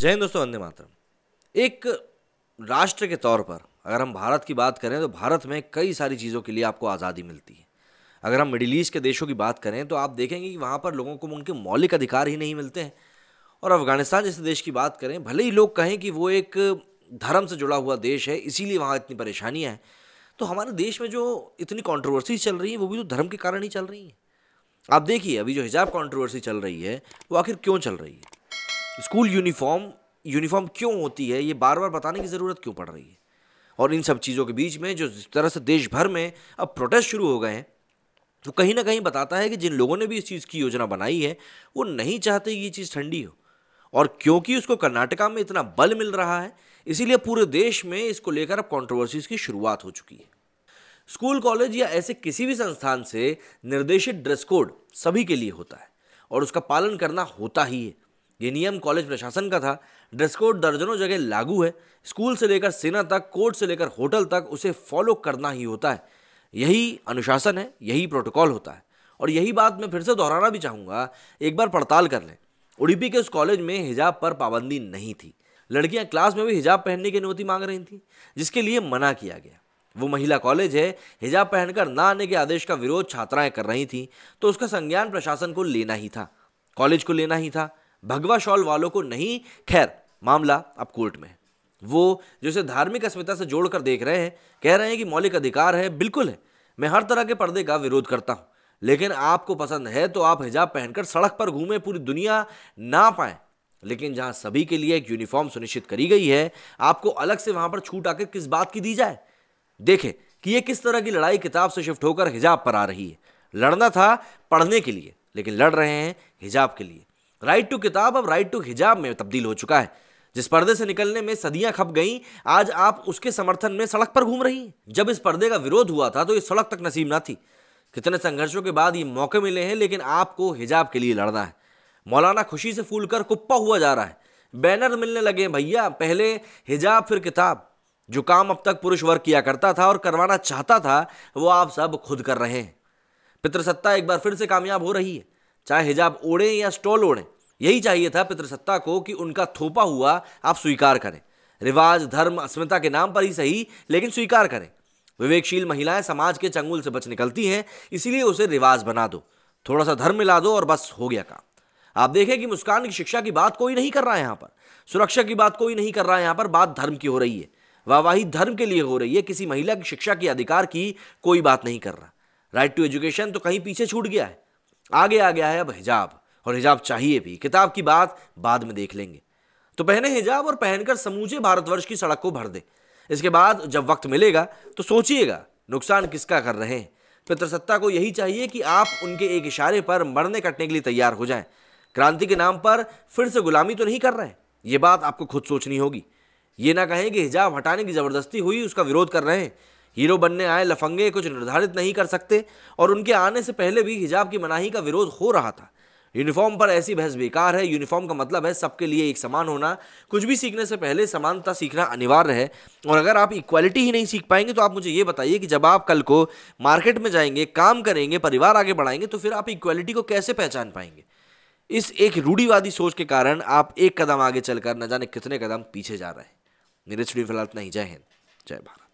जय हिंद दोस्तों वंदे मातरम एक राष्ट्र के तौर पर अगर हम भारत की बात करें तो भारत में कई सारी चीज़ों के लिए आपको आज़ादी मिलती है अगर हम मिडिल ईस्ट के देशों की बात करें तो आप देखेंगे कि वहाँ पर लोगों को उनके मौलिक अधिकार ही नहीं मिलते हैं और अफ़गानिस्तान जैसे देश की बात करें भले ही लोग कहें कि वो एक धर्म से जुड़ा हुआ देश है इसीलिए वहाँ इतनी परेशानियाँ हैं तो हमारे देश में जो इतनी कॉन्ट्रोवर्सी चल रही है वो भी तो धर्म के कारण ही चल रही है आप देखिए अभी जो हिजाब कॉन्ट्रोवर्सी चल रही है वो आखिर क्यों चल रही है स्कूल यूनिफॉर्म यूनिफॉर्म क्यों होती है ये बार बार बताने की ज़रूरत क्यों पड़ रही है और इन सब चीज़ों के बीच में जो जिस तरह से देश भर में अब प्रोटेस्ट शुरू हो गए हैं तो कहीं ना कहीं बताता है कि जिन लोगों ने भी इस चीज़ की योजना बनाई है वो नहीं चाहते ये चीज़ ठंडी हो और क्योंकि उसको कर्नाटका में इतना बल मिल रहा है इसीलिए पूरे देश में इसको लेकर अब कॉन्ट्रोवर्सीज की शुरुआत हो चुकी है स्कूल कॉलेज या ऐसे किसी भी संस्थान से निर्देशित ड्रेस कोड सभी के लिए होता है और उसका पालन करना होता ही है ये नियम कॉलेज प्रशासन का था ड्रेस कोड दर्जनों जगह लागू है स्कूल से लेकर सेना तक कोर्ट से लेकर होटल तक उसे फॉलो करना ही होता है यही अनुशासन है यही प्रोटोकॉल होता है और यही बात मैं फिर से दोहराना भी चाहूँगा एक बार पड़ताल कर लें उड़ीपी के उस कॉलेज में हिजाब पर पाबंदी नहीं थी लड़कियां क्लास में भी हिजाब पहनने की अनुमति मांग रही थी जिसके लिए मना किया गया वो महिला कॉलेज है हिजाब पहनकर ना आने के आदेश का विरोध छात्राएं कर रही थीं तो उसका संज्ञान प्रशासन को लेना ही था कॉलेज को लेना ही था भगवा शॉल वालों को नहीं खैर मामला अब कोर्ट में है वो जो इसे धार्मिक अस्मिता से जोड़कर देख रहे हैं कह रहे हैं कि मौलिक अधिकार है बिल्कुल है मैं हर तरह के पर्दे का विरोध करता हूं लेकिन आपको पसंद है तो आप हिजाब पहनकर सड़क पर घूमें पूरी दुनिया ना पाए लेकिन जहां सभी के लिए एक यूनिफॉर्म सुनिश्चित करी गई है आपको अलग से वहां पर छूट आकर किस बात की दी जाए देखें कि ये किस तरह की लड़ाई किताब से शिफ्ट होकर हिजाब पर आ रही है लड़ना था पढ़ने के लिए लेकिन लड़ रहे हैं हिजाब के लिए राइट टू किताब अब राइट टू हिजाब में तब्दील हो चुका है जिस पर्दे से निकलने में सदियां खप गईं आज आप उसके समर्थन में सड़क पर घूम रही हैं जब इस पर्दे का विरोध हुआ था तो ये सड़क तक नसीब ना थी कितने संघर्षों के बाद ये मौके मिले हैं लेकिन आपको हिजाब के लिए लड़ना है मौलाना खुशी से फूल कर कुप्पा हुआ जा रहा है बैनर मिलने लगे भैया पहले हिजाब फिर किताब जो काम अब तक पुरुष वर्ग किया करता था और करवाना चाहता था वो आप सब खुद कर रहे हैं पितृसत्ता एक बार फिर से कामयाब हो रही है चाहे हिजाब ओढ़ें या स्टॉल ओढ़ें यही चाहिए था पितृसत्ता को कि उनका थोपा हुआ आप स्वीकार करें रिवाज धर्म अस्मिता के नाम पर ही सही लेकिन स्वीकार करें विवेकशील महिलाएं समाज के चंगुल से बच निकलती हैं इसीलिए उसे रिवाज बना दो थोड़ा सा धर्म मिला दो और बस हो गया काम आप देखें कि मुस्कान की शिक्षा की बात कोई नहीं कर रहा है यहाँ पर सुरक्षा की बात कोई नहीं कर रहा है यहाँ पर बात धर्म की हो रही है वाहवाही धर्म के लिए हो रही है किसी महिला की शिक्षा के अधिकार की कोई बात नहीं कर रहा राइट टू एजुकेशन तो कहीं पीछे छूट गया है आगे आ गया है अब हिजाब और हिजाब चाहिए भी किताब की बात बाद में देख लेंगे तो पहने हिजाब और पहनकर समूचे भारतवर्ष की सड़क को भर दे इसके बाद जब वक्त मिलेगा तो सोचिएगा नुकसान किसका कर रहे हैं पितृसत्ता को यही चाहिए कि आप उनके एक इशारे पर मरने कटने के लिए तैयार हो जाएं क्रांति के नाम पर फिर से गुलामी तो नहीं कर रहे हैं ये बात आपको खुद सोचनी होगी ये ना कहें कि हिजाब हटाने की ज़बरदस्ती हुई उसका विरोध कर रहे हैं हीरो बनने आए लफंगे कुछ निर्धारित नहीं कर सकते और उनके आने से पहले भी हिजाब की मनाही का विरोध हो रहा था यूनिफॉर्म पर ऐसी बहस बेकार है यूनिफॉर्म का मतलब है सबके लिए एक समान होना कुछ भी सीखने से पहले समानता सीखना अनिवार्य है और अगर आप इक्वालिटी ही नहीं सीख पाएंगे तो आप मुझे ये बताइए कि जब आप कल को मार्केट में जाएंगे काम करेंगे परिवार आगे बढ़ाएंगे तो फिर आप इक्वालिटी को कैसे पहचान पाएंगे इस एक रूढ़ीवादी सोच के कारण आप एक कदम आगे चलकर न जाने कितने कदम पीछे जा रहे हैं मेरे छुड़ी फिलहाल नहीं जय हिंद जय भारत